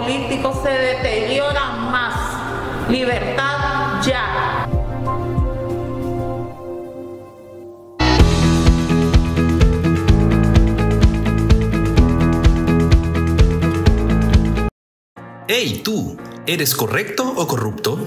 políticos se deteriora más. Libertad ya. Hey tú, ¿eres correcto o corrupto?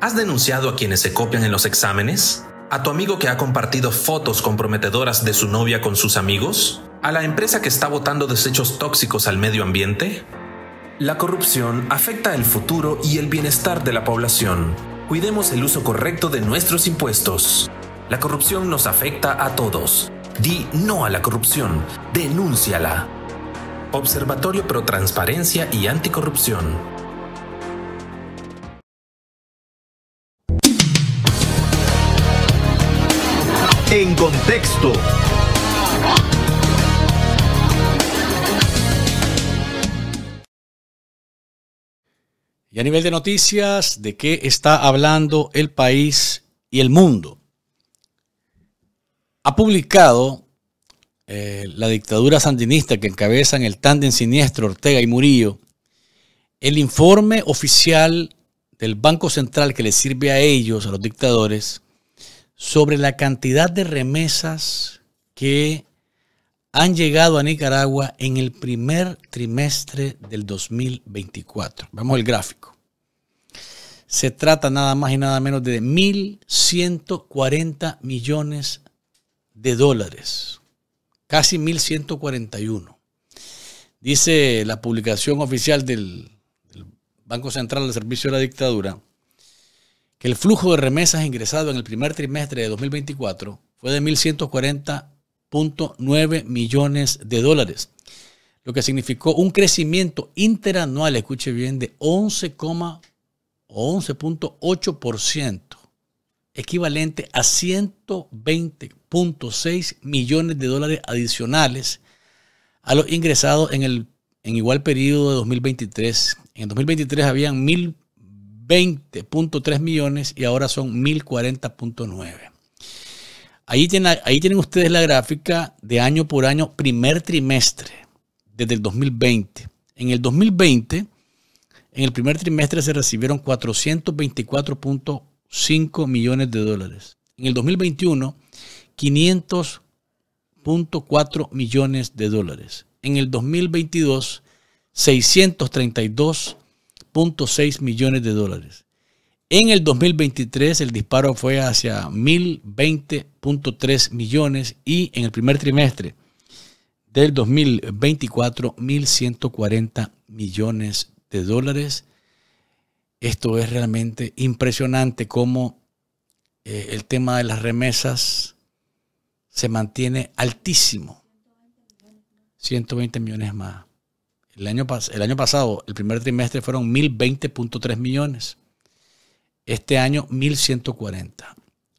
¿Has denunciado a quienes se copian en los exámenes? ¿A tu amigo que ha compartido fotos comprometedoras de su novia con sus amigos? ¿A la empresa que está botando desechos tóxicos al medio ambiente? La corrupción afecta el futuro y el bienestar de la población. Cuidemos el uso correcto de nuestros impuestos. La corrupción nos afecta a todos. Di no a la corrupción. Denúnciala. Observatorio Pro Transparencia y Anticorrupción. Y a nivel de noticias, ¿de qué está hablando el país y el mundo? Ha publicado eh, la dictadura sandinista que encabezan el tándem siniestro Ortega y Murillo el informe oficial del Banco Central que les sirve a ellos, a los dictadores, sobre la cantidad de remesas que han llegado a Nicaragua en el primer trimestre del 2024. Vamos el gráfico. Se trata nada más y nada menos de 1.140 millones de dólares, casi 1.141. Dice la publicación oficial del, Banco Central del Servicio de la Dictadura el flujo de remesas ingresado en el primer trimestre de 2024 fue de 1.140.9 millones de dólares, lo que significó un crecimiento interanual, escuche bien, de 11,8%, equivalente a 120.6 millones de dólares adicionales a los ingresados en, el, en igual periodo de 2023. En 2023 habían mil 20.3 millones y ahora son 1040.9. Ahí tienen, ahí tienen ustedes la gráfica de año por año, primer trimestre, desde el 2020. En el 2020, en el primer trimestre se recibieron 424.5 millones de dólares. En el 2021, 500.4 millones de dólares. En el 2022, 632 seis millones de dólares. En el 2023 el disparo fue hacia 1.020.3 millones y en el primer trimestre del 2024 1.140 millones de dólares. Esto es realmente impresionante cómo eh, el tema de las remesas se mantiene altísimo. 120 millones más. El año, el año pasado, el primer trimestre fueron 1.020.3 millones. Este año 1.140.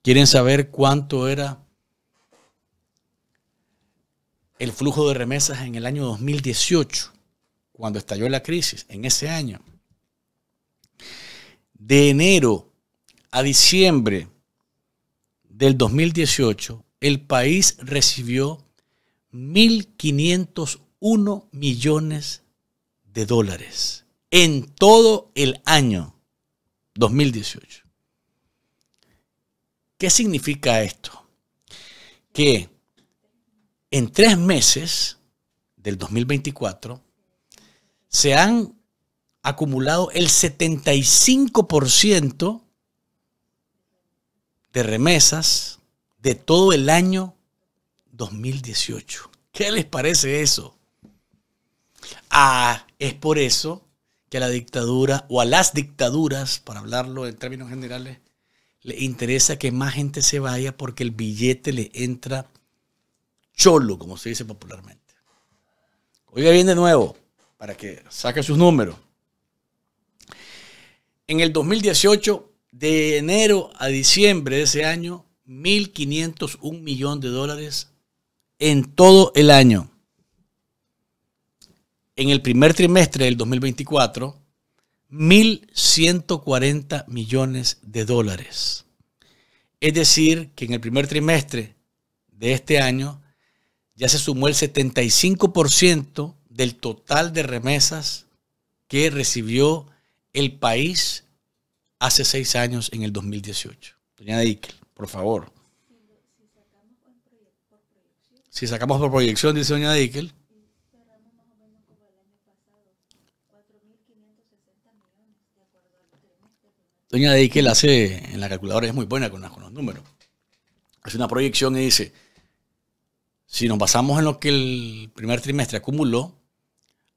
¿Quieren saber cuánto era el flujo de remesas en el año 2018, cuando estalló la crisis, en ese año? De enero a diciembre del 2018, el país recibió 1.501 millones de dólares en todo el año 2018. ¿Qué significa esto? Que en tres meses del 2024 se han acumulado el 75% de remesas de todo el año 2018. ¿Qué les parece eso? Ah, es por eso que a la dictadura o a las dictaduras, para hablarlo en términos generales, le interesa que más gente se vaya porque el billete le entra cholo, como se dice popularmente. Oiga bien de nuevo, para que saque sus números. En el 2018, de enero a diciembre de ese año, 1.501 millones de dólares en todo el año en el primer trimestre del 2024 1.140 millones de dólares. Es decir, que en el primer trimestre de este año ya se sumó el 75% del total de remesas que recibió el país hace seis años en el 2018. Doña Dickel, por favor. Si sacamos por proyección, dice Doña Dickel, Doña Deikel la hace en la calculadora es muy buena con, los números. Hace una proyección y dice, si nos basamos en lo que el primer trimestre acumuló,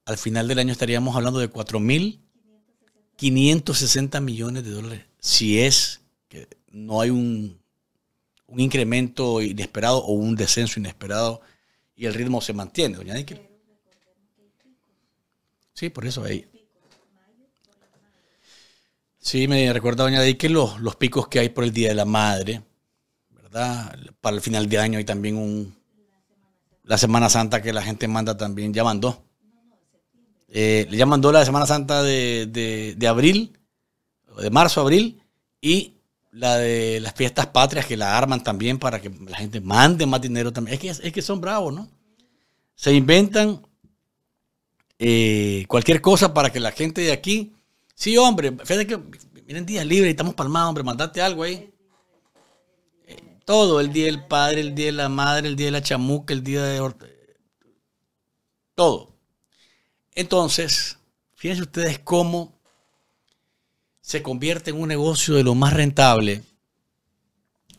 al final del año estaríamos hablando de 4.560 millones de dólares. Si es que no hay un, incremento inesperado o un descenso inesperado y el ritmo se mantiene, doña Deikel. Sí, por eso ahí. Sí, me recuerda, doña Day, que los, picos que hay por el Día de la Madre, ¿verdad? Para el final de año hay también un... La Semana Santa que la gente manda también, ya mandó. Eh, ya mandó la Semana Santa de, abril, de marzo abril, y la de las fiestas patrias que la arman también para que la gente mande más dinero también. Es que, son bravos, ¿no? Se inventan eh, cualquier cosa para que la gente de aquí Sí, hombre, fíjate que miren días libres y estamos palmados, hombre, mandate algo ahí. Eh, todo, el día del padre, el día de la madre, el día de la chamuca, el día de... Todo. Entonces, fíjense ustedes cómo se convierte en un negocio de lo más rentable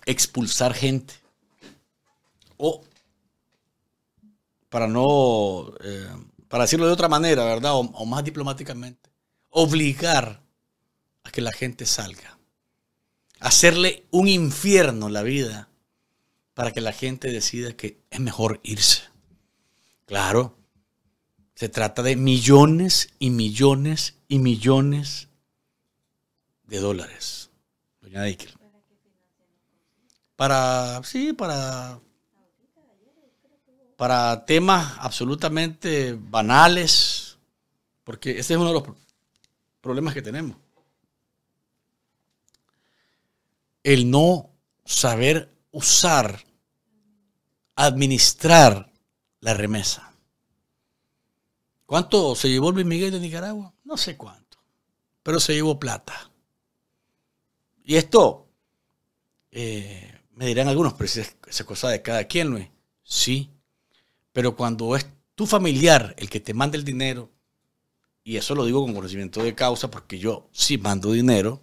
expulsar gente. O, para no, eh, para decirlo de otra manera, ¿verdad? o más diplomáticamente obligar a que la gente salga. Hacerle un infierno la vida para que la gente decida que es mejor irse. Claro, se trata de millones y millones y millones de dólares, doña Para, sí, para, para temas absolutamente banales, porque este es uno de los problemas que tenemos. El no saber usar, administrar la remesa. ¿Cuánto se llevó Luis Miguel de Nicaragua? No sé cuánto, pero se llevó plata. Y esto, eh, me dirán algunos, pero esa cosa de cada quien, Luis. Sí, pero cuando es tu familiar el que te manda el dinero, y eso lo digo con conocimiento de causa, porque yo sí mando dinero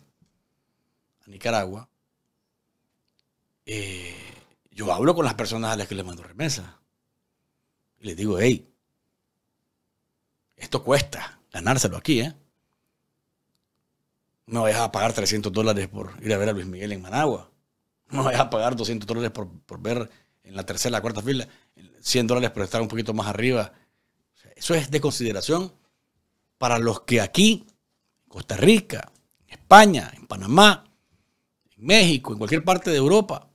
a Nicaragua, eh, yo hablo con las personas a las que le mando remesa. Y les digo, hey, esto cuesta ganárselo aquí, ¿eh? No me a pagar 300 dólares por ir a ver a Luis Miguel en Managua. No me vas a pagar 200 dólares por, por ver en la tercera, la cuarta fila. 100 dólares por estar un poquito más arriba. eso es de consideración para los que aquí, Costa Rica, España, en Panamá, en México, en cualquier parte de Europa,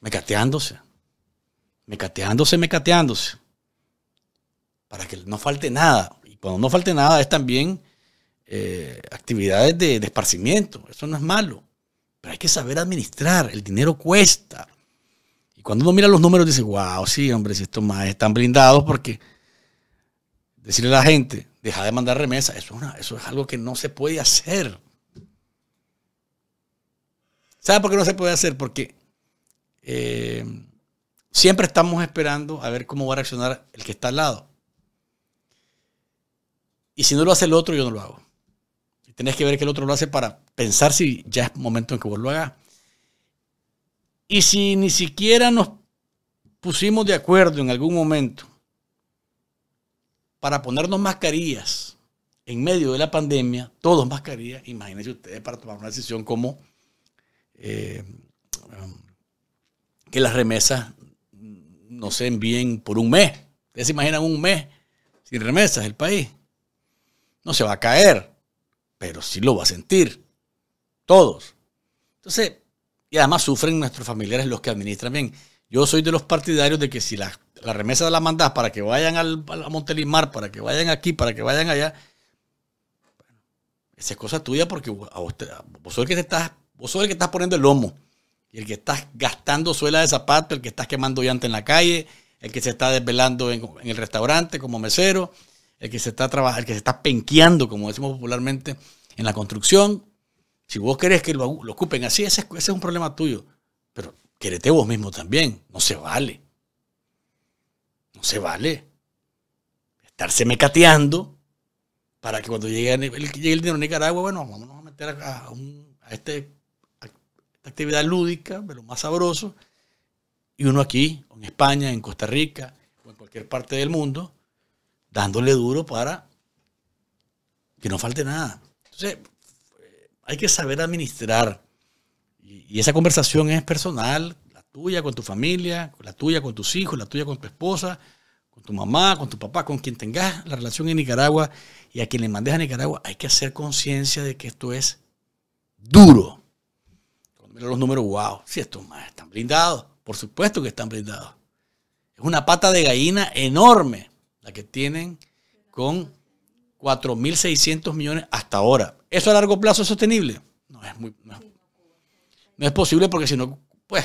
mecateándose, mecateándose, mecateándose, para que no falte nada. Y cuando no falte nada es también eh, actividades de, esparcimiento, eso no es malo, pero hay que saber administrar, el dinero cuesta. Y cuando uno mira los números dice, wow, sí, hombre, si estos más están blindados porque decirle a la gente, deja de mandar remesas, eso es, eso es algo que no se puede hacer. ¿Sabe por qué no se puede hacer? Porque eh, siempre estamos esperando a ver cómo va a reaccionar el que está al lado. Y si no lo hace el otro, yo no lo hago. Y tenés que ver que el otro lo hace para pensar si ya es momento en que vos lo hagas. Y si ni siquiera nos pusimos de acuerdo en algún momento para ponernos mascarillas en medio de la pandemia, todos mascarillas, imagínense ustedes para tomar una decisión como eh, um, que las remesas no se envíen por un mes. Ustedes se imaginan un mes sin remesas el país. No se va a caer, pero sí lo va a sentir. Todos. Entonces, y además sufren nuestros familiares los que administran bien. Yo soy de los partidarios de que si la remesa la mandás para que vayan al, a Montelimar, para que vayan aquí, para que vayan allá, esa es cosa tuya porque a usted, vos, sos el que estás, que estás poniendo el lomo, y el que estás gastando suela de zapato, el que estás quemando llanta en la calle, el que se está desvelando en, el restaurante como mesero, el que se está trabajando, el que se está penqueando, como decimos popularmente, en la construcción. Si vos querés que lo, ocupen así, ese, ese es un problema tuyo. Pero querete vos mismo también. No se vale. No se vale. Estarse mecateando para que cuando llegue el, dinero a Nicaragua, bueno, vámonos a meter este, a, esta actividad lúdica, de lo más sabroso. Y uno aquí, en España, en Costa Rica, o en cualquier parte del mundo, dándole duro para que no falte nada. Entonces, eh, hay que saber administrar y, esa conversación es personal, la tuya con tu familia, la tuya con tus hijos, la tuya con tu esposa, con tu mamá, con tu papá, con quien tengas la relación en Nicaragua y a quien le mandes a Nicaragua, hay que hacer conciencia de que esto es duro. Cuando los números, wow, si estos más están blindados, por supuesto que están blindados. Es una pata de gallina enorme la que tienen con 4.600 millones hasta ahora. ¿Eso a largo plazo es sostenible? No, es muy, no es posible porque si no, pues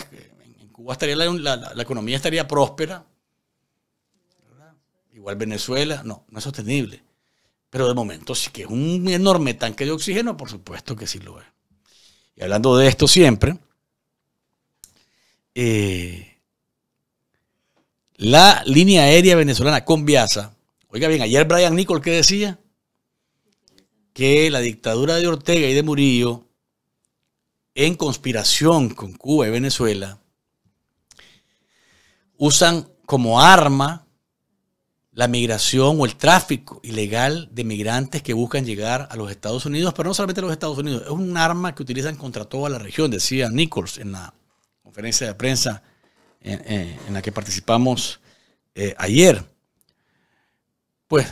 en Cuba estaría la, economía estaría próspera. Igual Venezuela, no, no es sostenible. Pero de momento sí que es un enorme tanque de oxígeno, por supuesto que sí lo es. Y hablando de esto siempre, eh, la línea aérea venezolana con oiga bien, ayer Brian Nicol que decía que la dictadura de Ortega y de Murillo en conspiración con Cuba y Venezuela usan como arma la migración o el tráfico ilegal de migrantes que buscan llegar a los Estados Unidos, pero no solamente a los Estados Unidos, es un arma que utilizan contra toda la región, decía Nichols en la conferencia de prensa en, la que participamos eh, ayer. Pues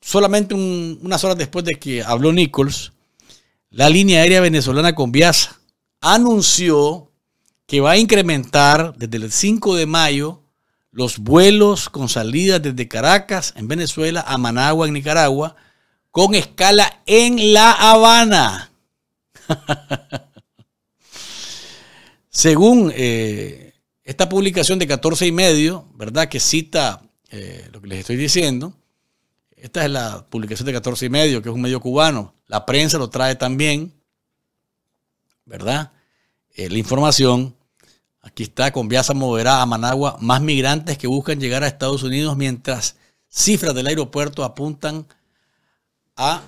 solamente unas horas después de que habló Nichols, la línea aérea venezolana con Viasa anunció que va a incrementar desde el 5 de mayo los vuelos con salida desde Caracas, en Venezuela, a Managua, en Nicaragua, con escala en La Habana. Según eh, esta publicación de 14 y medio, ¿verdad? Que cita eh, lo que les estoy diciendo. Esta es la publicación de 14 y medio, que es un medio cubano. La prensa lo trae también, ¿verdad? Eh, la información. Aquí está, Conviasa moverá a Managua más migrantes que buscan llegar a Estados Unidos mientras cifras del aeropuerto apuntan a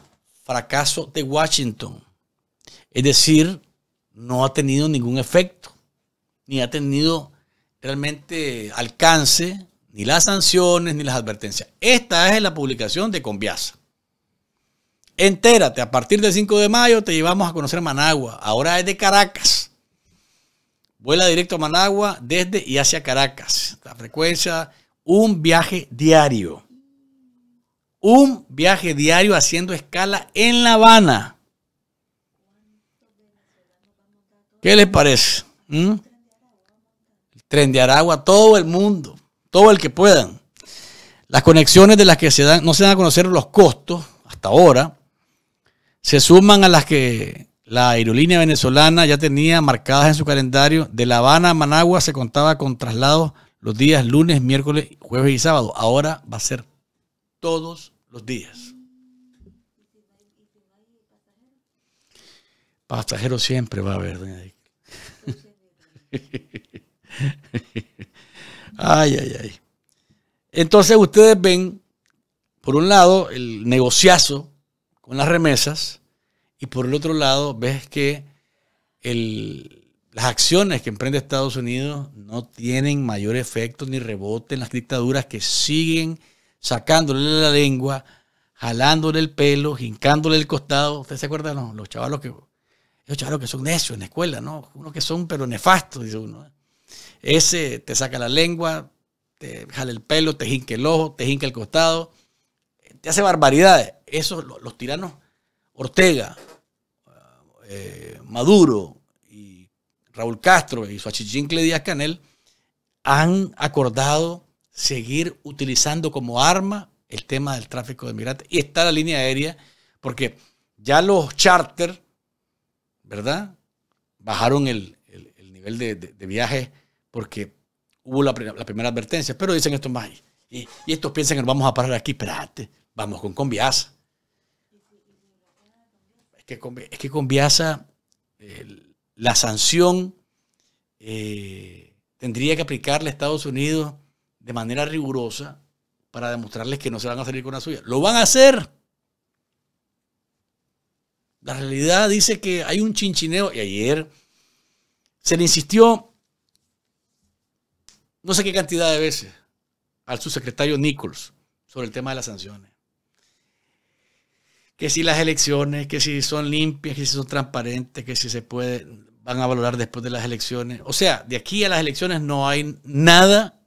fracaso de Washington. Es decir, no ha tenido ningún efecto, ni ha tenido realmente alcance, ni las sanciones, ni las advertencias. Esta es la publicación de Conviasa. Entérate, a partir del 5 de mayo te llevamos a conocer Managua. Ahora es de Caracas. Vuela directo a Managua desde y hacia Caracas. La frecuencia, un viaje diario. Un viaje diario haciendo escala en La Habana. ¿Qué les parece? ¿Mm? El tren de Aragua, todo el mundo, todo el que puedan. Las conexiones de las que se dan, no se dan a conocer los costos hasta ahora se suman a las que la aerolínea venezolana ya tenía marcadas en su calendario. De La Habana a Managua se contaba con traslados los días lunes, miércoles, jueves y sábado. Ahora va a ser todos los días. pasajero siempre va a haber, Ay, ay, ay. Entonces ustedes ven, por un lado, el negociazo con las remesas, y por el otro lado, ves que las acciones que emprende Estados Unidos no tienen mayor efecto ni rebote en las dictaduras que siguen sacándole la lengua, jalándole el pelo, hincándole el costado. ¿Usted se acuerdan No, los chavalos que, los chavalos que son necios en la escuela, ¿no? Uno que son pero nefastos, dice uno. ¿eh? Ese te saca la lengua, te jala el pelo, te jinca el ojo, te hinca el costado, te hace barbaridades. Esos, los tiranos Ortega, eh, Maduro y Raúl Castro y su achichincle Díaz Canel han acordado seguir utilizando como arma el tema del tráfico de migrantes. Y está la línea aérea, porque ya los charters ¿verdad? Bajaron el, nivel de, de, viajes porque hubo la, primera advertencia. Pero dicen esto más. Y, y estos piensan que nos vamos a parar aquí. Espérate, vamos con Conviasa que, es que con Viasa la sanción eh, tendría que aplicarle a Estados Unidos de manera rigurosa para demostrarles que no se van a salir con la suya. Lo van a hacer. La realidad dice que hay un chinchineo. Y ayer se le insistió no sé qué cantidad de veces al subsecretario Nichols sobre el tema de las sanciones que si las elecciones, que si son limpias, que si son transparentes, que si se puede, van a valorar después de las elecciones. O sea, de aquí a las elecciones no hay nada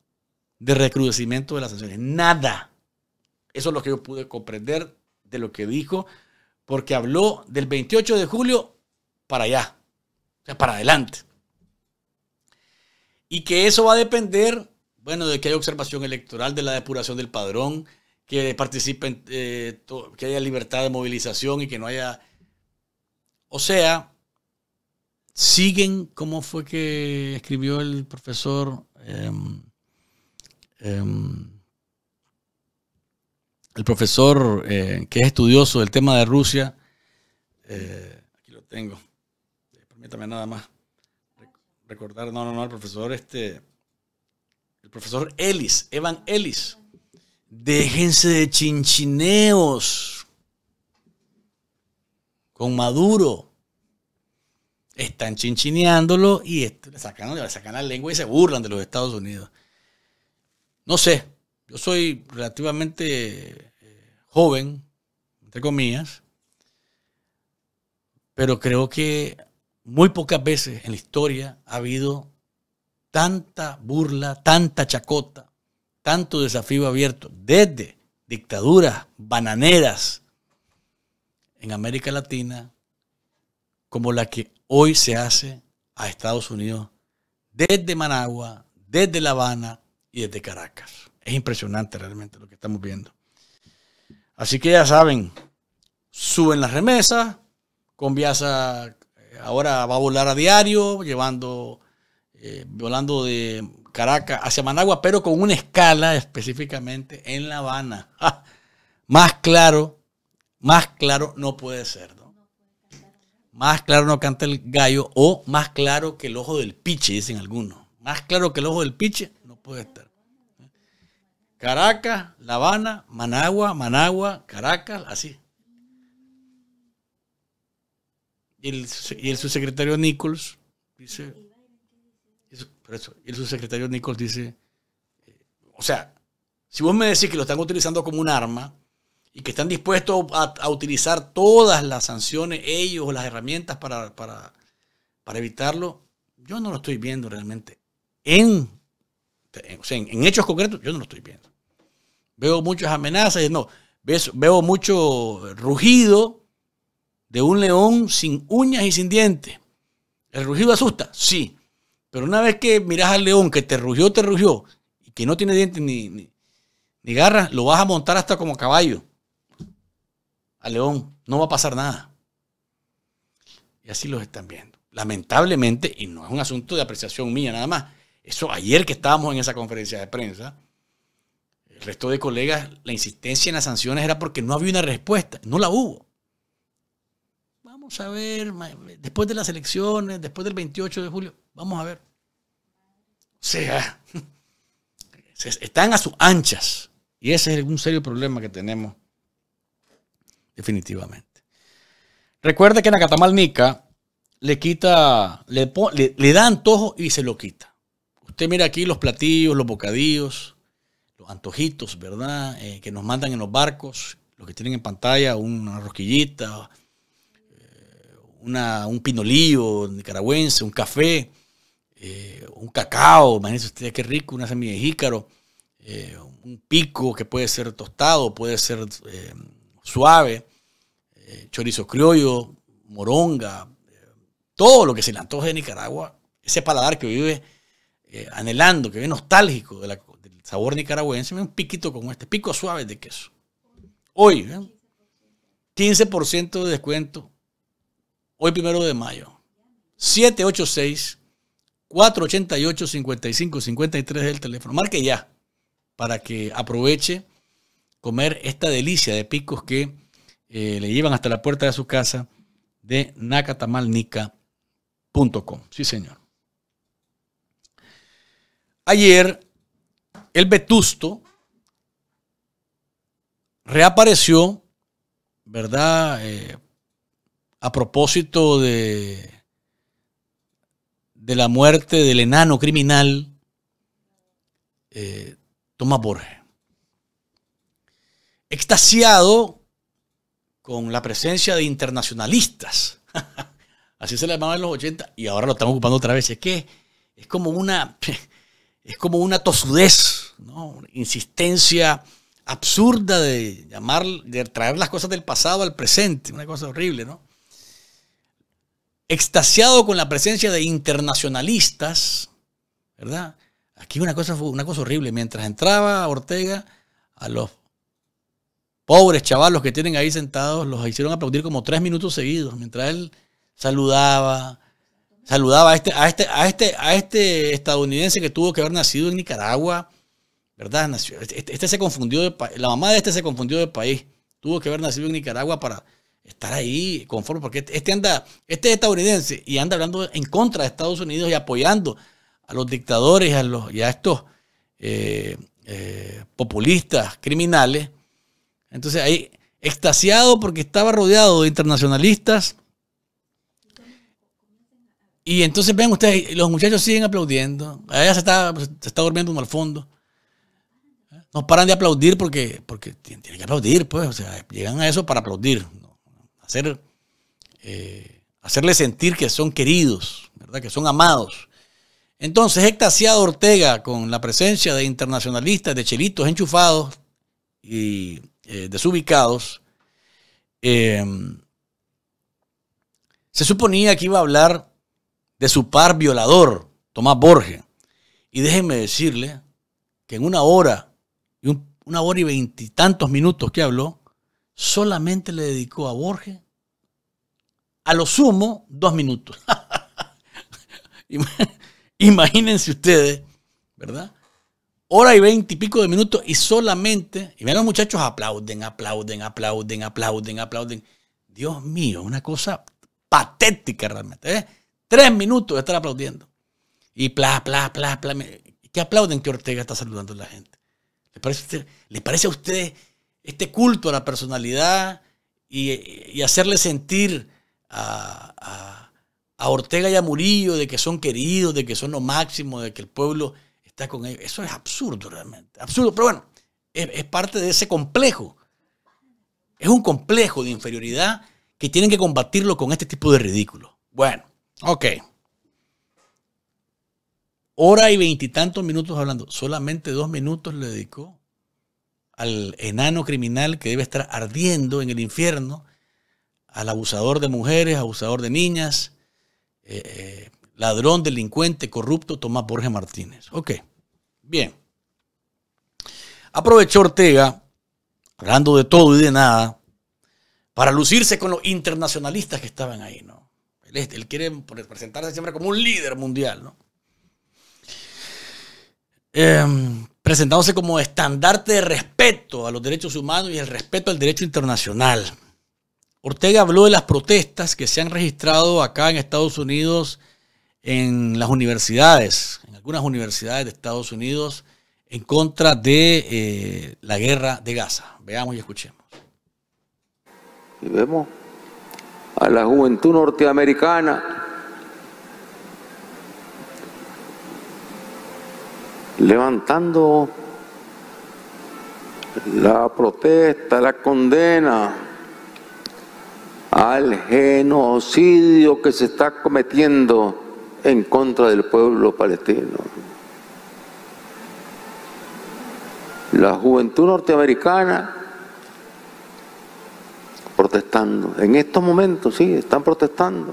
de recrudecimiento de las sanciones, nada. Eso es lo que yo pude comprender de lo que dijo, porque habló del 28 de julio para allá, o sea, para adelante. Y que eso va a depender, bueno, de que haya observación electoral, de la depuración del padrón, que participen, eh, que haya libertad de movilización y que no haya... O sea, siguen, como fue que escribió el profesor? Em, em, el profesor eh, que es estudioso del tema de Rusia, eh, aquí lo tengo, permítame nada más recordar, no, no, no, el profesor este, el profesor Ellis, Evan Ellis Déjense de chinchineos con Maduro. Están chinchineándolo y le sacan, le sacan la lengua y se burlan de los Estados Unidos. No sé, yo soy relativamente eh, joven, entre comillas, pero creo que muy pocas veces en la historia ha habido tanta burla, tanta chacota, tanto desafío abierto desde dictaduras bananeras en América Latina como la que hoy se hace a Estados Unidos desde Managua, desde La Habana y desde Caracas. Es impresionante realmente lo que estamos viendo. Así que ya saben, suben las remesas, Conviasa eh, ahora va a volar a diario llevando eh, volando de Caracas hacia Managua, pero con una escala específicamente en La Habana. Más claro, más claro no puede ser. ¿no? Más claro no canta el gallo o más claro que el ojo del piche, dicen algunos. Más claro que el ojo del piche no puede estar. Caracas, La Habana, Managua, Managua, Caracas, así. Y el, y el subsecretario Nichols dice, y el subsecretario Nichols dice, eh, o sea, si vos me decís que lo están utilizando como un arma y que están dispuestos a, utilizar todas las sanciones, ellos, las herramientas para, evitarlo, yo no lo estoy viendo realmente. En, hechos concretos, yo no lo estoy viendo. Veo muchas amenazas, no, veo mucho rugido de un león sin uñas y sin dientes. ¿El rugido asusta? Sí. Pero una vez que miras al león que te rugió, te rugió, y que no tiene dientes ni, ni, ni garras, lo vas a montar hasta como caballo. Al león, no va a pasar nada. Y así los están viendo. Lamentablemente, y no es un asunto de apreciación mía nada más, eso ayer que estábamos en esa conferencia de prensa, el resto de colegas, la insistencia en las sanciones era porque no había una respuesta, no la hubo a ver, después de las elecciones, después del 28 de julio, vamos a ver. O sea, están a sus anchas. Y ese es un serio problema que tenemos, definitivamente. Recuerde que la Nica le quita, le, le, da antojo y se lo quita. Usted mira aquí los platillos, los bocadillos, los antojitos, ¿verdad? Eh, que nos mandan en los barcos, los que tienen en pantalla una rosquillita, un pinolillo nicaragüense, un café, eh, un cacao, imagínense ustedes qué rico, una semilla de jícaro, eh, un pico que puede ser tostado, puede ser eh, suave, chorizo criollo, moronga, todo lo que se le antoje de Nicaragua, ese paladar que vive anhelando, que vive nostálgico del sabor nicaragüense, un piquito con este, pico suave de queso. Hoy, 15% de descuento hoy primero de mayo. 786-488-5553 del teléfono. Marque ya para que aproveche comer esta delicia de picos que eh, le llevan hasta la puerta de su casa de nacatamalnica.com. Sí, señor. Ayer, el Vetusto reapareció, ¿verdad? Eh, a propósito de, de la muerte del enano criminal eh, Tomás Borges. Extasiado con la presencia de internacionalistas. Así se le llamaba en los 80 y ahora lo están ocupando otra vez. Es que es como una, es como una tosudez, ¿no? una insistencia absurda de llamar, de traer las cosas del pasado al presente, una cosa horrible, ¿no? extasiado con la presencia de internacionalistas, ¿verdad? Aquí una cosa, una cosa horrible. Mientras entraba Ortega, a los pobres chavalos que tienen ahí sentados los hicieron aplaudir como tres minutos seguidos, mientras él saludaba, saludaba a este, a este, a este, a este estadounidense que tuvo que haber nacido en Nicaragua, ¿verdad? Este, este, se confundió la mamá de este se confundió de país. Tuvo que haber nacido en Nicaragua para estar ahí conforme, porque este anda, este es estadounidense y anda hablando en contra de Estados Unidos y apoyando a los dictadores a los, y a estos eh, eh, populistas criminales. Entonces ahí, extasiado porque estaba rodeado de internacionalistas. Y entonces ven ustedes, los muchachos siguen aplaudiendo. Allá se está, se está durmiendo uno al fondo. No paran de aplaudir porque, porque tienen que aplaudir, pues. O sea, llegan a eso para aplaudir hacer, eh, sentir que son queridos, ¿verdad? que son amados. Entonces, Hectaciado Ortega, con la presencia de internacionalistas, de chelitos enchufados y eh, desubicados, eh, se suponía que iba a hablar de su par violador, Tomás Borges. Y déjenme decirle que en una hora, una hora y veintitantos minutos que habló, solamente le dedicó a Borges a lo sumo dos minutos. Imagínense ustedes, ¿verdad? Hora y veinte y pico de minutos y solamente, y vean los muchachos aplauden, aplauden, aplauden, aplauden, aplauden. Dios mío, una cosa patética realmente. ¿eh? Tres minutos de estar aplaudiendo. Y pla, pla, pla, pla. ¿Qué aplauden que Ortega está saludando a la gente? ¿Le parece a ¿le parece a este culto a la personalidad y hacerle sentir a, Ortega y a Murillo de que son queridos, de que son lo máximo, de que el pueblo está con ellos. Eso es absurdo realmente, absurdo. Pero bueno, es, parte de ese complejo. Es un complejo de inferioridad que tienen que combatirlo con este tipo de ridículo. Bueno, ok. Hora y veintitantos minutos hablando. Solamente dos minutos le dedicó al enano criminal que debe estar ardiendo en el infierno al abusador de mujeres, abusador de niñas, eh, eh, ladrón, delincuente, corrupto, Tomás Borges Martínez. Ok, bien. Aprovechó Ortega, hablando de todo y de nada, para lucirse con los internacionalistas que estaban ahí, ¿no? Él, quiere presentarse siempre como un líder mundial, ¿no? Em, presentándose como estandarte de respeto a los derechos humanos y el respeto al derecho internacional. Ortega habló de las protestas que se han registrado acá en Estados Unidos en las universidades, en algunas universidades de Estados Unidos, en contra de eh, la guerra de Gaza. Veamos y escuchemos. Y vemos a la juventud norteamericana levantando la protesta, la condena al genocidio que se está cometiendo en contra del pueblo palestino. La juventud norteamericana protestando. En estos momentos, sí, están protestando.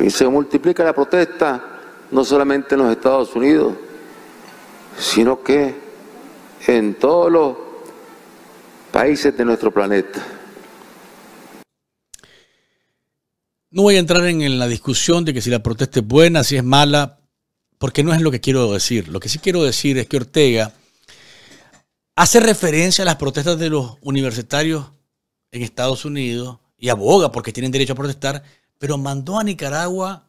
Y se multiplica la protesta no solamente en los Estados Unidos, sino que en todos los países de nuestro planeta. No voy a entrar en, la discusión de que si la protesta es buena, si es mala, porque no es lo que quiero decir. Lo que sí quiero decir es que Ortega hace referencia a las protestas de los universitarios en Estados Unidos y aboga porque tienen derecho a protestar, pero mandó a Nicaragua,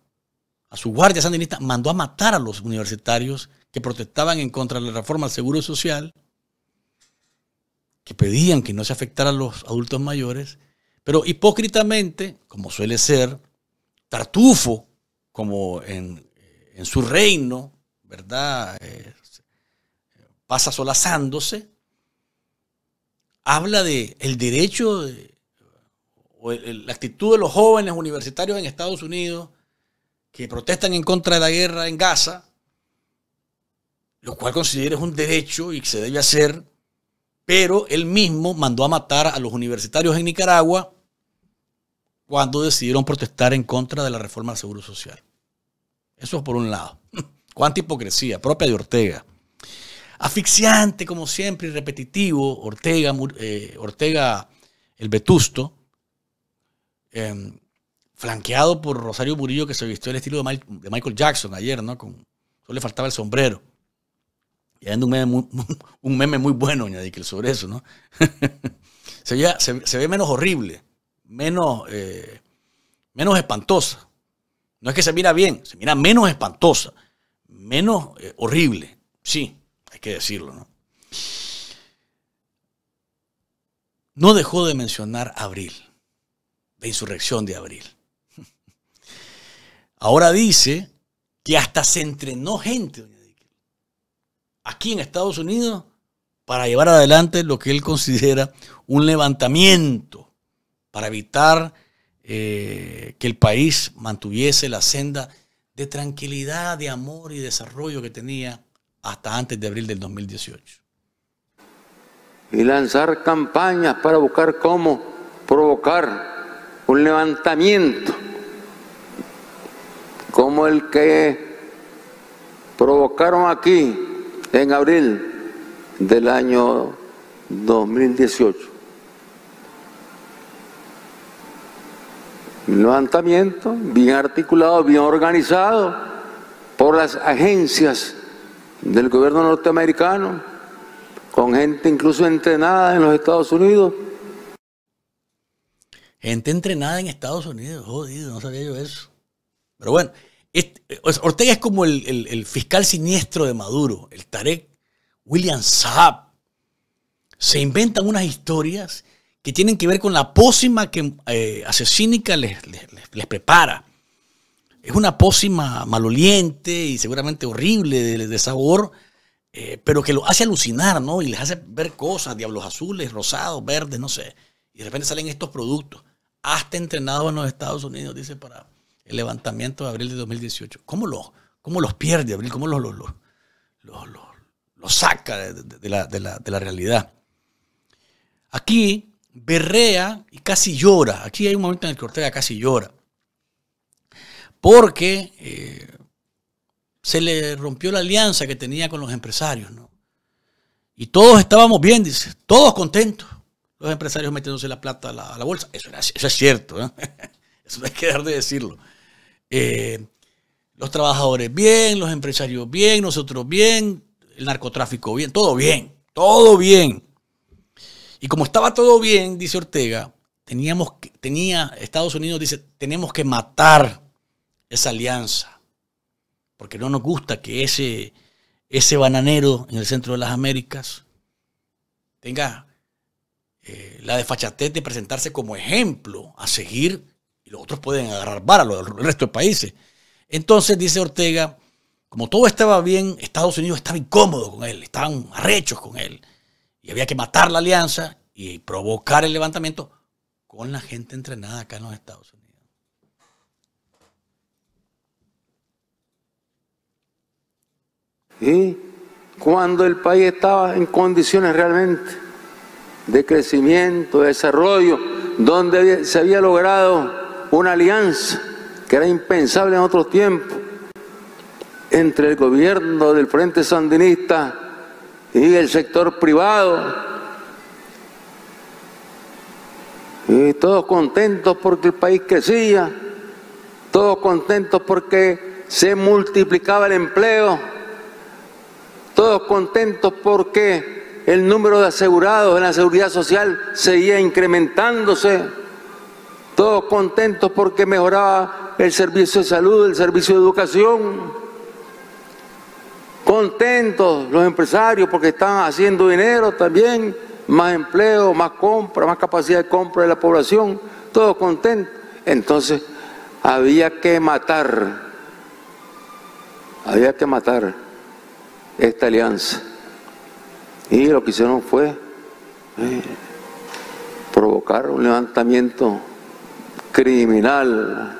a su guardia sandinista, mandó a matar a los universitarios que protestaban en contra de la reforma al Seguro Social, que pedían que no se afectara a los adultos mayores, pero hipócritamente, como suele ser, Tartufo, como en, su reino, ¿verdad? Eh, pasa solazándose, habla de el derecho o la actitud de los jóvenes universitarios en Estados Unidos que protestan en contra de la guerra en Gaza, lo cual considera es un derecho y que se debe hacer, pero él mismo mandó a matar a los universitarios en Nicaragua cuando decidieron protestar en contra de la reforma del Seguro Social. Eso es por un lado. Cuánta hipocresía propia de Ortega. Asfixiante, como siempre, y repetitivo, Ortega, eh, Ortega el vetusto, em, flanqueado por Rosario Murillo, que se vistió el estilo de, Michael Jackson ayer, ¿no? solo le faltaba el sombrero. Y hay un meme muy, bueno, añadí que sobre eso, ¿no? se ve menos horrible menos, eh, menos espantosa. No es que se mira bien, se mira menos espantosa, menos eh, horrible. Sí, hay que decirlo, ¿no? No dejó de mencionar abril, la insurrección de abril. Ahora dice que hasta se entrenó gente, aquí en Estados Unidos, para llevar adelante lo que él considera un levantamiento para evitar eh, que el país mantuviese la senda de tranquilidad, de amor y desarrollo que tenía hasta antes de abril del 2018. Y lanzar campañas para buscar cómo provocar un levantamiento como el que provocaron aquí en abril del año 2018. Un levantamiento bien articulado, bien organizado por las agencias del gobierno norteamericano, con gente incluso entrenada en los Estados Unidos. Gente entrenada en Estados Unidos, jodido, no sabía yo eso. Pero bueno, Ortega es como el, fiscal siniestro de Maduro, el Tarek William Saab. Se inventan unas historias que tienen que ver con la pócima que eh, asesínica les, les, prepara. Es una pócima maloliente y seguramente horrible de, sabor, eh, pero que lo hace alucinar, ¿no? Y les hace ver cosas, diablos azules, rosados, verdes, no sé. Y de repente salen estos productos, hasta entrenado en los Estados Unidos, dice, para el levantamiento de abril de 2018. ¿Cómo los, cómo los pierde abril? ¿Cómo los, saca la, de la realidad? Aquí berrea y casi llora. Aquí hay un momento en el que Ortega casi llora. Porque eh, se le rompió la alianza que tenía con los empresarios, Y todos estábamos bien, dice, todos contentos. Los empresarios metiéndose la plata a la, bolsa. Eso, es cierto, ¿eh? eso no hay que dejar de decirlo. Eh, los trabajadores bien, los empresarios bien, nosotros bien, el narcotráfico bien, todo bien, todo bien. Y como estaba todo bien, dice Ortega, teníamos que, tenía, Estados Unidos dice, tenemos que matar esa alianza, porque no nos gusta que ese, ese bananero en el centro de las Américas tenga eh, la desfachatez de presentarse como ejemplo a seguir y los otros pueden agarrar vara, los resto de países. Entonces, dice Ortega, como todo estaba bien, Estados Unidos estaba incómodo con él, estaban arrechos con él. Y había que matar la alianza y provocar el levantamiento con la gente entrenada acá en los Estados Unidos. Y cuando el país estaba en condiciones realmente de crecimiento, de desarrollo, donde se había logrado una alianza que era impensable en otros tiempos entre el gobierno del Frente Sandinista y el sector privado. Y todos contentos porque el país crecía, todos contentos porque se multiplicaba el empleo, todos contentos porque el número de asegurados en la seguridad social seguía incrementándose, todos contentos porque mejoraba el servicio de salud, el servicio de educación. Contentos los empresarios porque están haciendo dinero también, más empleo, más compra, más capacidad de compra de la población, todos contentos. Entonces había que matar, había que matar esta alianza. Y lo que hicieron fue eh, provocar un levantamiento criminal,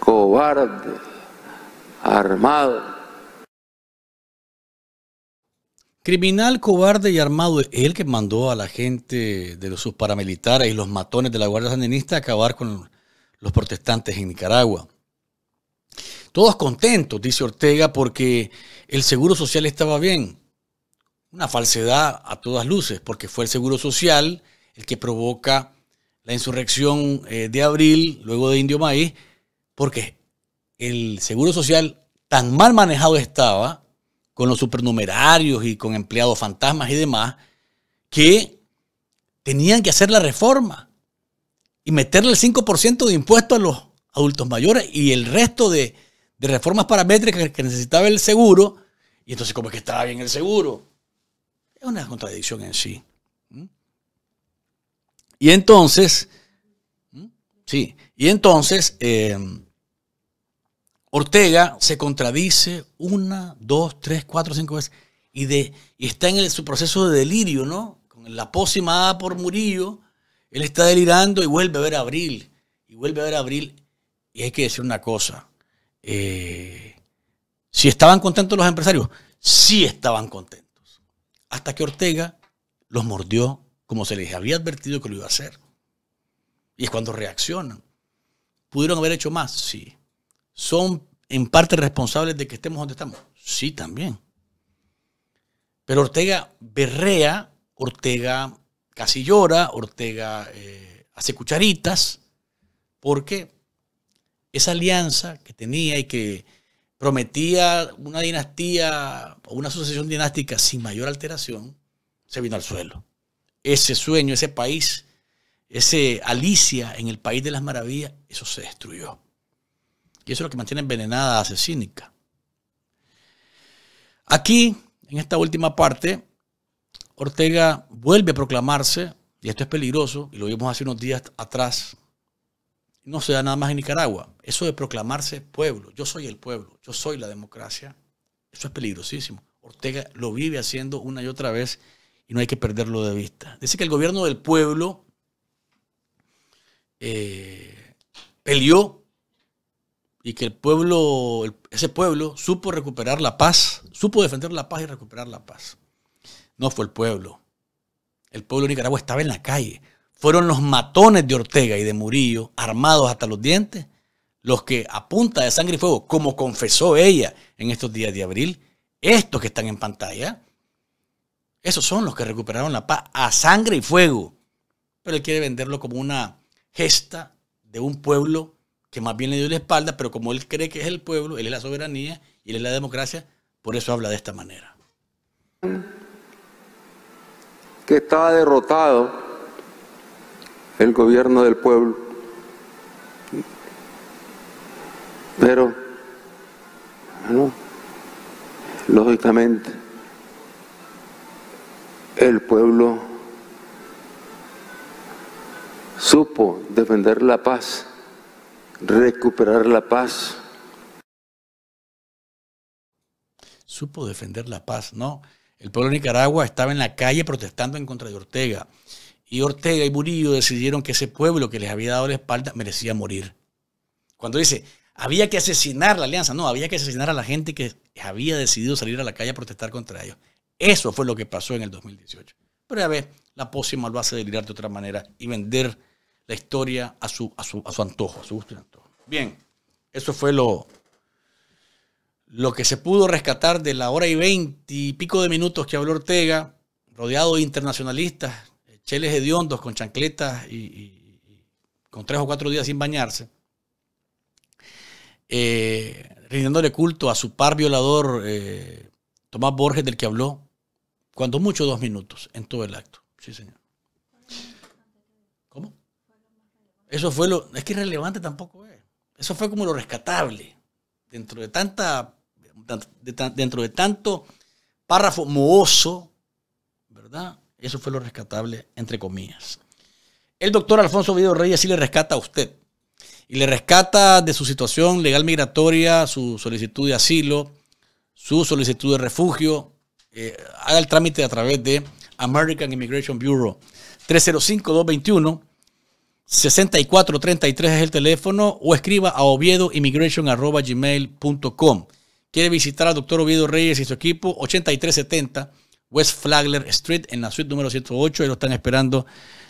cobarde, armado. Criminal, cobarde y armado es él que mandó a la gente de los, paramilitares y los matones de la Guardia Sandinista a acabar con los protestantes en Nicaragua. Todos contentos, dice Ortega, porque el seguro social estaba bien. Una falsedad a todas luces, porque fue el seguro social el que provoca la insurrección eh, de abril, luego de Indio Maíz, porque el seguro social tan mal manejado estaba con los supernumerarios y con empleados fantasmas y demás, que tenían que hacer la reforma y meterle el 5% de impuesto a los adultos mayores y el resto de, reformas paramétricas que necesitaba el seguro. Y entonces, ¿cómo es que estaba bien el seguro? Es una contradicción en sí. ¿Mm? Y entonces, ¿Mm? sí, y entonces, eh, Ortega se contradice una, dos, tres, cuatro, cinco veces y, de, está en su proceso de delirio, ¿no? Con la pócima por Murillo, él está delirando y vuelve a ver a Abril, y vuelve a ver a Abril. Y hay que decir una cosa, eh, si estaban contentos los empresarios, sí estaban contentos. Hasta que Ortega los mordió como se les había advertido que lo iba a hacer. Y es cuando reaccionan. ¿Pudieron haber hecho más? Sí son en parte responsables de que estemos donde estamos. Sí, también. Pero Ortega berrea, Ortega casi llora, Ortega eh, hace cucharitas, porque esa alianza que tenía y que prometía una dinastía o una sucesión dinástica sin mayor alteración, se vino al suelo. Ese sueño, ese país, ese Alicia en el país de las maravillas, eso se destruyó. Y eso es lo que mantiene envenenada a Cínica. Aquí, en esta última parte, Ortega vuelve a proclamarse, y esto es peligroso, y lo vimos hace unos días atrás, no se da nada más en Nicaragua. Eso de proclamarse pueblo, yo soy el pueblo, yo soy la democracia, eso es peligrosísimo. Ortega lo vive haciendo una y otra vez y no hay que perderlo de vista. Dice que el gobierno del pueblo eh, peleó y que el pueblo, ese pueblo supo recuperar la paz, supo defender la paz y recuperar la paz. No fue el pueblo. El pueblo de Nicaragua estaba en la calle. Fueron los matones de Ortega y de Murillo, armados hasta los dientes, los que a punta de sangre y fuego, como confesó ella en estos días de abril, estos que están en pantalla, esos son los que recuperaron la paz a sangre y fuego. Pero él quiere venderlo como una gesta de un pueblo que más bien le dio la espalda, pero como él cree que es el pueblo, él es la soberanía y él es la democracia, por eso habla de esta manera. Que estaba derrotado el gobierno del pueblo, pero, lógicamente, el pueblo supo defender la paz recuperar la paz. Supo defender la paz, ¿no? El pueblo de Nicaragua estaba en la calle protestando en contra de Ortega. Y Ortega y Murillo decidieron que ese pueblo que les había dado la espalda merecía morir. Cuando dice, había que asesinar la alianza, no, había que asesinar a la gente que había decidido salir a la calle a protestar contra ellos. Eso fue lo que pasó en el 2018. Pero ya ves, la pócima lo hace delirar de otra manera y vender la historia a su, a su, a su antojo, a su gusto y antojo. Bien, eso fue lo, lo que se pudo rescatar de la hora y veinte y pico de minutos que habló Ortega, rodeado de internacionalistas, cheles hediondos con chancletas y, con tres o cuatro días sin bañarse, eh, rindiéndole culto a su par violador eh, Tomás Borges, del que habló, cuando mucho dos minutos en todo el acto. Sí, señor. Eso fue lo. Es que irrelevante tampoco es. Eh. Eso fue como lo rescatable. Dentro de tanta. dentro de tanto párrafo mohoso, ¿verdad? Eso fue lo rescatable, entre comillas. El doctor Alfonso Vido Reyes sí le rescata a usted. Y le rescata de su situación legal migratoria, su solicitud de asilo, su solicitud de refugio. Eh, haga el trámite a través de American Immigration Bureau 305-221. 6433 es el teléfono o escriba a oviedoimmigration.gmail.com. Quiere visitar al doctor Oviedo Reyes y su equipo 8370 West Flagler Street en la suite número 108. Ahí lo están esperando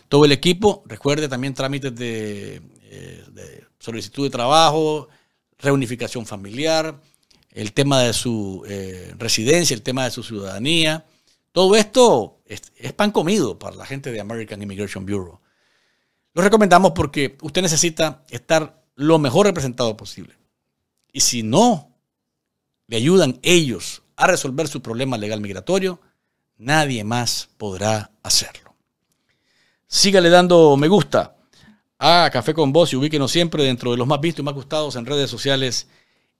todo el equipo. Recuerde también trámites de, eh, solicitud de trabajo, reunificación familiar, el tema de su eh, residencia, el tema de su ciudadanía. Todo esto es pan comido para la gente de American Immigration Bureau. Lo recomendamos porque usted necesita estar lo mejor representado posible. Y si no le ayudan ellos a resolver su problema legal migratorio, nadie más podrá hacerlo. Sígale dando me gusta a Café con Vos y ubíquenos siempre dentro de los más vistos y más gustados en redes sociales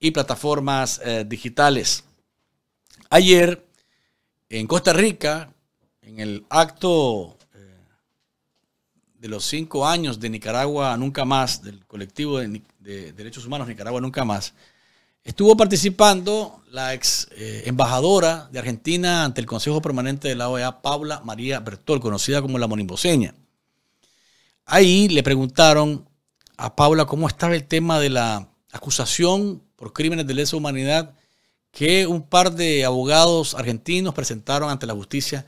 y plataformas eh, digitales. Ayer, en Costa Rica, en el acto de los cinco años de Nicaragua Nunca Más, del colectivo de, derechos humanos Nicaragua Nunca Más, estuvo participando la ex eh, embajadora de Argentina ante el Consejo Permanente de la OEA, Paula María Bertol, conocida como la monimboseña. Ahí le preguntaron a Paula cómo estaba el tema de la acusación por crímenes de lesa humanidad que un par de abogados argentinos presentaron ante la justicia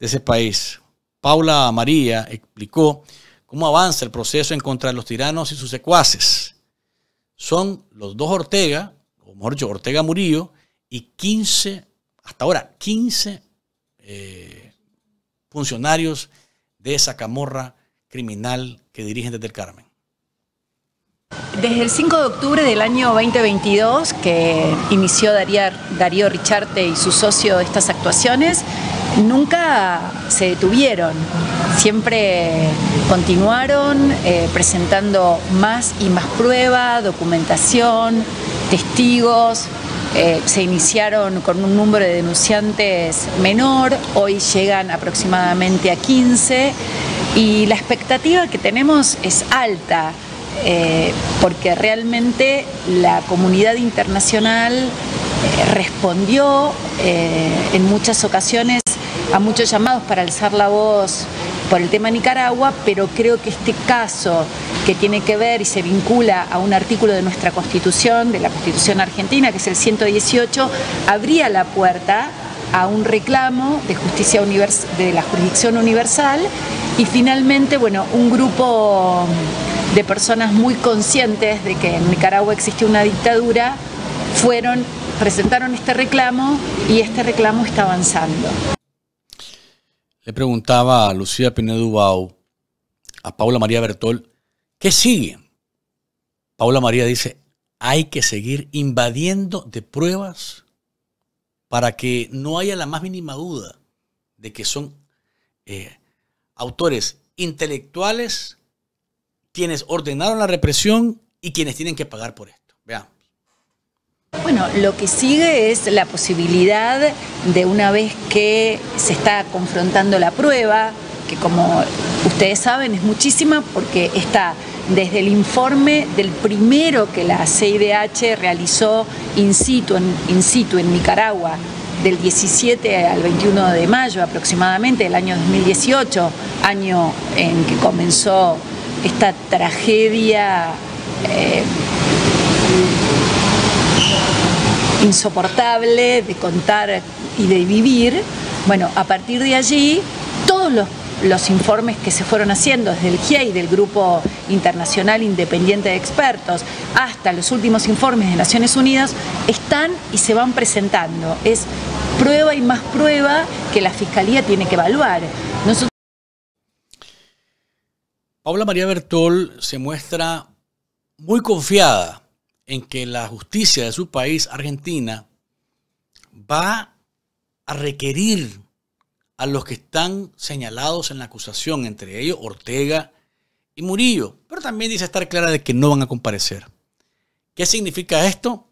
de ese país. Paula María explicó cómo avanza el proceso en contra de los tiranos y sus secuaces. Son los dos Ortega, o mejor dicho, Ortega Murillo, y 15, hasta ahora 15 eh, funcionarios de esa camorra criminal que dirigen desde el Carmen. Desde el 5 de octubre del año 2022, que inició Darío Richarte y su socio estas actuaciones, nunca se detuvieron. Siempre continuaron eh, presentando más y más prueba, documentación, testigos. Eh, se iniciaron con un número de denunciantes menor, hoy llegan aproximadamente a 15 y la expectativa que tenemos es alta. Eh, porque realmente la comunidad internacional eh, respondió eh, en muchas ocasiones a muchos llamados para alzar la voz por el tema Nicaragua, pero creo que este caso que tiene que ver y se vincula a un artículo de nuestra Constitución, de la Constitución argentina, que es el 118, abría la puerta a un reclamo de justicia de la jurisdicción universal y finalmente, bueno, un grupo de personas muy conscientes de que en Nicaragua existe una dictadura, fueron, presentaron este reclamo y este reclamo está avanzando. Le preguntaba a Lucía Pinedo Bau, a Paula María Bertol, ¿qué sigue? Paula María dice, hay que seguir invadiendo de pruebas para que no haya la más mínima duda de que son eh, autores intelectuales quienes ordenaron la represión y quienes tienen que pagar por esto. Veamos. Bueno, lo que sigue es la posibilidad de una vez que se está confrontando la prueba, que como ustedes saben es muchísima porque está desde el informe del primero que la CIDH realizó in situ en, in situ en Nicaragua, del 17 al 21 de mayo aproximadamente del año 2018, año en que comenzó esta tragedia eh, insoportable de contar y de vivir, bueno, a partir de allí todos los, informes que se fueron haciendo desde el GIEI, del Grupo Internacional Independiente de Expertos, hasta los últimos informes de Naciones Unidas, están y se van presentando. Es prueba y más prueba que la Fiscalía tiene que evaluar. Nosotros Paula María Bertol se muestra muy confiada en que la justicia de su país, Argentina, va a requerir a los que están señalados en la acusación, entre ellos Ortega y Murillo, pero también dice estar clara de que no van a comparecer. ¿Qué significa esto?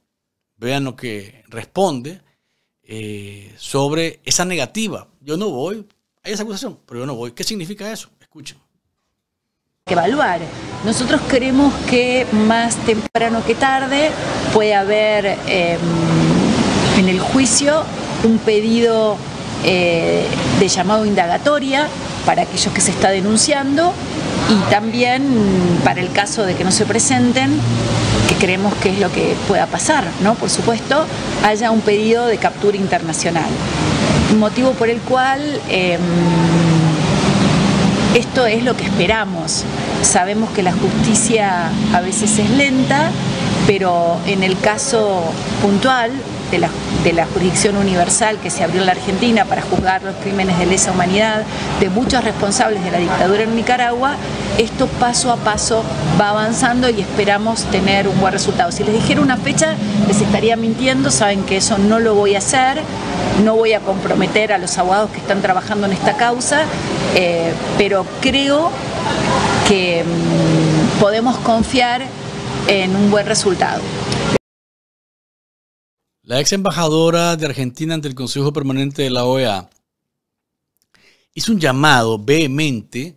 Vean lo que responde eh, sobre esa negativa. Yo no voy, hay esa acusación, pero yo no voy. ¿Qué significa eso? Escuchen evaluar. Nosotros creemos que más temprano que tarde puede haber em, en el juicio un pedido eh, de llamado indagatoria para aquellos que se está denunciando y también para el caso de que no se presenten, que creemos que es lo que pueda pasar, ¿no? Por supuesto, haya un pedido de captura internacional. Motivo por el cual... Em, esto es lo que esperamos. Sabemos que la justicia a veces es lenta, pero en el caso puntual de la, jurisdicción universal que se abrió en la Argentina para juzgar los crímenes de lesa humanidad, de muchos responsables de la dictadura en Nicaragua, esto paso a paso va avanzando y esperamos tener un buen resultado. Si les dijera una fecha, les estaría mintiendo, saben que eso no lo voy a hacer, no voy a comprometer a los abogados que están trabajando en esta causa, eh, pero creo que mm, podemos confiar en un buen resultado. La ex embajadora de Argentina ante el Consejo Permanente de la OEA hizo un llamado vehemente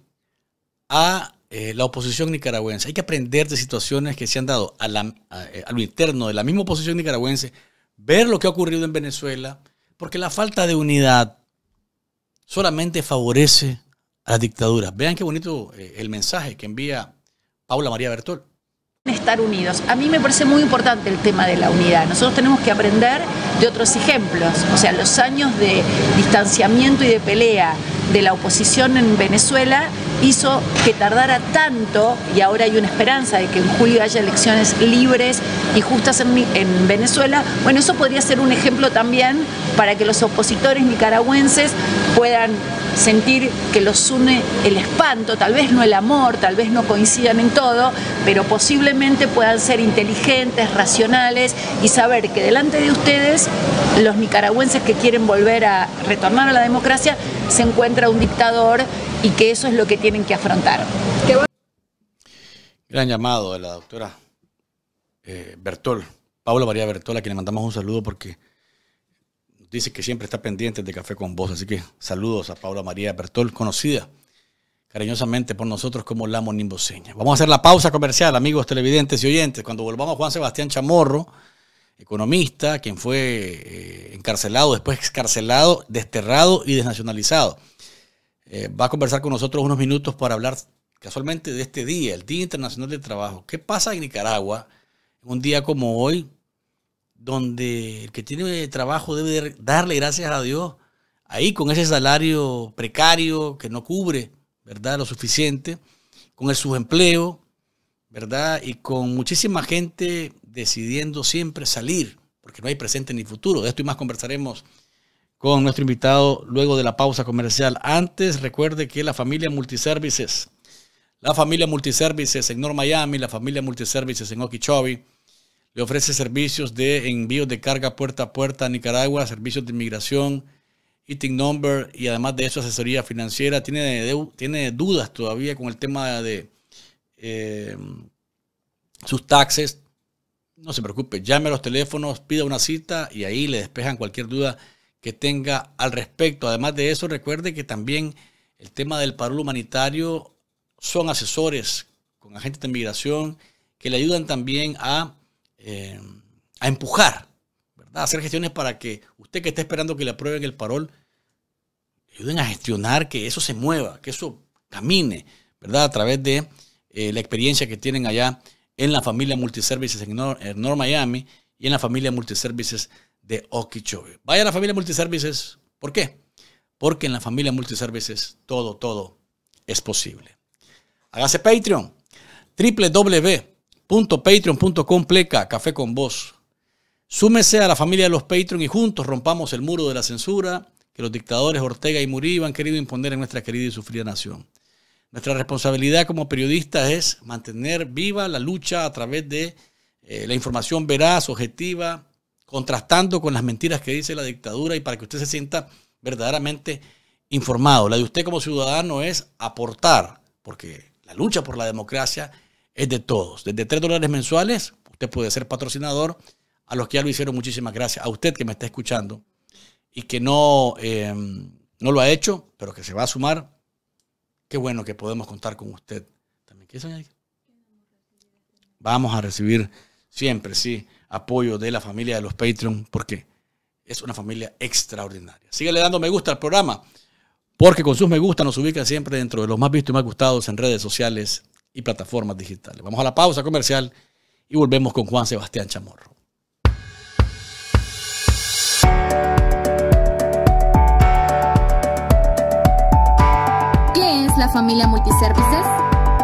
a eh, la oposición nicaragüense. Hay que aprender de situaciones que se han dado eh, a, lo interno de la misma oposición nicaragüense, ver lo que ha ocurrido en Venezuela, porque la falta de unidad solamente favorece a las dictaduras. Vean qué bonito eh, el mensaje que envía Paula María Bertol estar unidos. A mí me parece muy importante el tema de la unidad. Nosotros tenemos que aprender de otros ejemplos, o sea, los años de distanciamiento y de pelea de la oposición en Venezuela hizo que tardara tanto, y ahora hay una esperanza de que en julio haya elecciones libres y justas en, Venezuela, bueno, eso podría ser un ejemplo también para que los opositores nicaragüenses puedan sentir que los une el espanto, tal vez no el amor, tal vez no coincidan en todo, pero posiblemente puedan ser inteligentes, racionales y saber que delante de ustedes los nicaragüenses que quieren volver a retornar a la democracia se encuentra un dictador y que eso es lo que tienen que afrontar. Gran llamado de la doctora eh, Bertol, Paula María Bertol, a quien le mandamos un saludo porque dice que siempre está pendiente de Café con Vos. Así que saludos a Paula María Bertol, conocida cariñosamente por nosotros como la monimboseña. Vamos a hacer la pausa comercial, amigos televidentes y oyentes. Cuando volvamos, Juan Sebastián Chamorro, economista, quien fue eh, encarcelado, después excarcelado, desterrado y desnacionalizado. Eh, va a conversar con nosotros unos minutos para hablar casualmente de este día, el Día Internacional del Trabajo. ¿Qué pasa en Nicaragua en un día como hoy, donde el que tiene trabajo debe darle gracias a Dios ahí con ese salario precario que no cubre, ¿verdad? Lo suficiente, con el subempleo, ¿verdad? Y con muchísima gente decidiendo siempre salir, porque no hay presente ni futuro. De esto y más conversaremos con nuestro invitado luego de la pausa comercial. Antes, recuerde que la familia Multiservices, la familia Multiservices en North Miami, la familia Multiservices en Okeechobee, le ofrece servicios de envío de carga puerta a puerta a Nicaragua, servicios de inmigración, Eating Number y además de eso asesoría financiera. Tiene, tiene dudas todavía con el tema de eh, sus taxes. No se preocupe, llame a los teléfonos, pida una cita y ahí le despejan cualquier duda que tenga al respecto. Además de eso, recuerde que también el tema del parol humanitario son asesores con agentes de migración que le ayudan también a, eh, a empujar, ¿verdad? A hacer gestiones para que usted que está esperando que le aprueben el parol, ayuden a gestionar que eso se mueva, que eso camine, ¿verdad? A través de eh, la experiencia que tienen allá en la familia Multiservices en North, en Miami y en la familia Multiservices de Okeechobee. vaya a la Familia Multiservices. ¿Por qué? Porque en la Familia Multiservices todo, todo es posible. Hágase Patreon. www.patreon.com pleca café con vos Súmese a la familia de los Patreon y juntos rompamos el muro de la censura que los dictadores Ortega y Murillo han querido imponer en nuestra querida y sufrida nación. Nuestra responsabilidad como periodistas es mantener viva la lucha a través de eh, la información veraz, objetiva, contrastando con las mentiras que dice la dictadura y para que usted se sienta verdaderamente informado. La de usted como ciudadano es aportar, porque la lucha por la democracia es de todos. Desde 3 dólares mensuales, usted puede ser patrocinador. A los que ya lo hicieron, muchísimas gracias. A usted que me está escuchando y que no, em, no lo ha hecho, pero que se va a sumar, qué bueno que podemos contar con usted. ¿También quieres añadir? Vamos a recibir siempre, sí apoyo de la familia de los Patreon, porque es una familia extraordinaria. Síguele dando me gusta al programa, porque con sus me gusta nos ubica siempre dentro de los más vistos y más gustados en redes sociales y plataformas digitales. Vamos a la pausa comercial y volvemos con Juan Sebastián Chamorro. ¿Qué es la familia Multiservices?